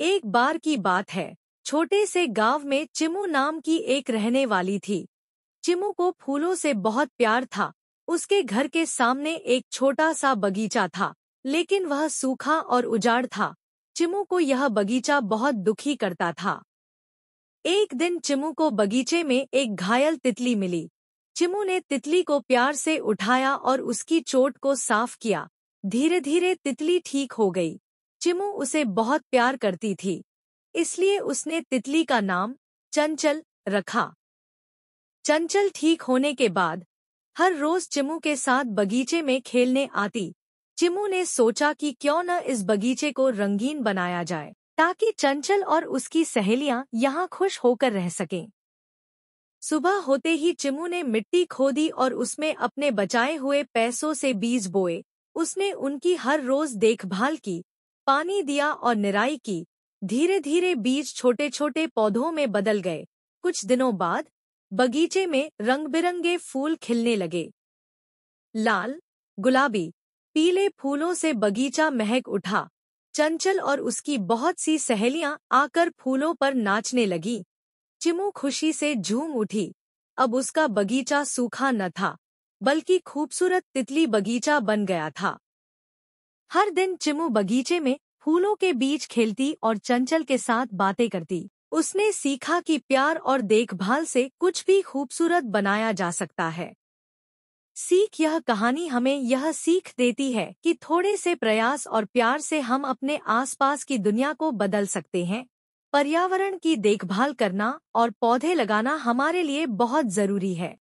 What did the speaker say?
एक बार की बात है छोटे से गांव में चिमू नाम की एक रहने वाली थी चिमू को फूलों से बहुत प्यार था उसके घर के सामने एक छोटा सा बगीचा था लेकिन वह सूखा और उजाड़ था चिमू को यह बगीचा बहुत दुखी करता था एक दिन चिमू को बगीचे में एक घायल तितली मिली चिमू ने तितली को प्यार से उठाया और उसकी चोट को साफ किया धीरे धीरे तितली ठीक हो गई चिमू उसे बहुत प्यार करती थी इसलिए उसने तितली का नाम चंचल रखा चंचल ठीक होने के बाद हर रोज चिमू के साथ बगीचे में खेलने आती चिमू ने सोचा कि क्यों न इस बगीचे को रंगीन बनाया जाए ताकि चंचल और उसकी सहेलियां यहां खुश होकर रह सकें सुबह होते ही चिमू ने मिट्टी खोदी और उसमें अपने बचाए हुए पैसों से बीज बोए उसने उनकी हर रोज देखभाल की पानी दिया और निराई की धीरे धीरे बीज छोटे छोटे पौधों में बदल गए कुछ दिनों बाद बगीचे में रंग बिरंगे फूल खिलने लगे लाल गुलाबी पीले फूलों से बगीचा महक उठा चंचल और उसकी बहुत सी सहेलियां आकर फूलों पर नाचने लगी चिमू खुशी से झूम उठी अब उसका बगीचा सूखा न था बल्कि खूबसूरत तितली बगीचा बन गया था हर दिन चिमू बगीचे में फूलों के बीच खेलती और चंचल के साथ बातें करती उसने सीखा कि प्यार और देखभाल से कुछ भी खूबसूरत बनाया जा सकता है सीख यह कहानी हमें यह सीख देती है कि थोड़े से प्रयास और प्यार से हम अपने आसपास की दुनिया को बदल सकते हैं पर्यावरण की देखभाल करना और पौधे लगाना हमारे लिए बहुत जरूरी है